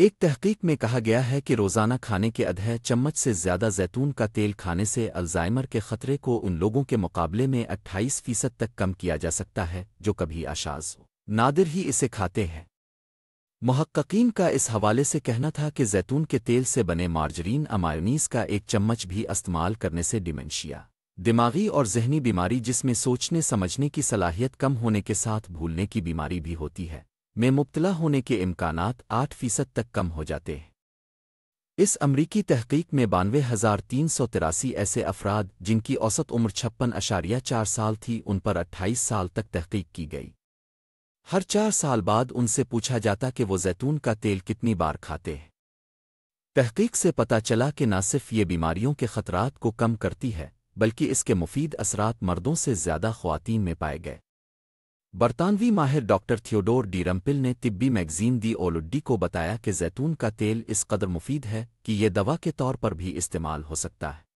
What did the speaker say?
एक तहकीक में कहा गया है कि रोज़ाना खाने के अधः चम्मच से ज़्यादा जैतून का तेल खाने से अल्जाइमर के ख़तरे को उन लोगों के मुकाबले में 28 फीसद तक कम किया जा सकता है जो कभी आशाज नादिर ही इसे खाते हैं महक्कीन का इस हवाले से कहना था कि जैतून के तेल से बने मार्जरीन अमायनीस का एक चम्मच भी इस्तेमाल करने से डिमेंशिया दिमागी और जहनी बीमारी जिसमें सोचने समझने की सलाहियत कम होने के साथ भूलने की बीमारी भी होती है में मुब्तला होने के इम्कान आठ फीसद तक कम हो जाते हैं इस अमरीकी तहकीक में बानवे हज़ार तीन सौ तिरासी ऐसे अफराद जिनकी औसत उम्र छप्पन अशारिया चार साल थी उन पर अट्ठाईस साल तक तहकीक की गई हर चार साल बाद उनसे पूछा जाता कि वो जैतून का तेल कितनी बार खाते हैं तहकीक से पता चला कि न सिर्फ ये बीमारियों के खतरात को कम करती है बल्कि इसके मुफीद असरात मर्दों से ज़्यादा खुवान में पाए गए बरतानवी माहिर डॉक्टर थियोडोर डी डीरम्पिल ने तिब्बी मैगजीन दी ओलुड्डी को बताया कि जैतून का तेल इस कदर मुफीद है कि ये दवा के तौर पर भी इस्तेमाल हो सकता है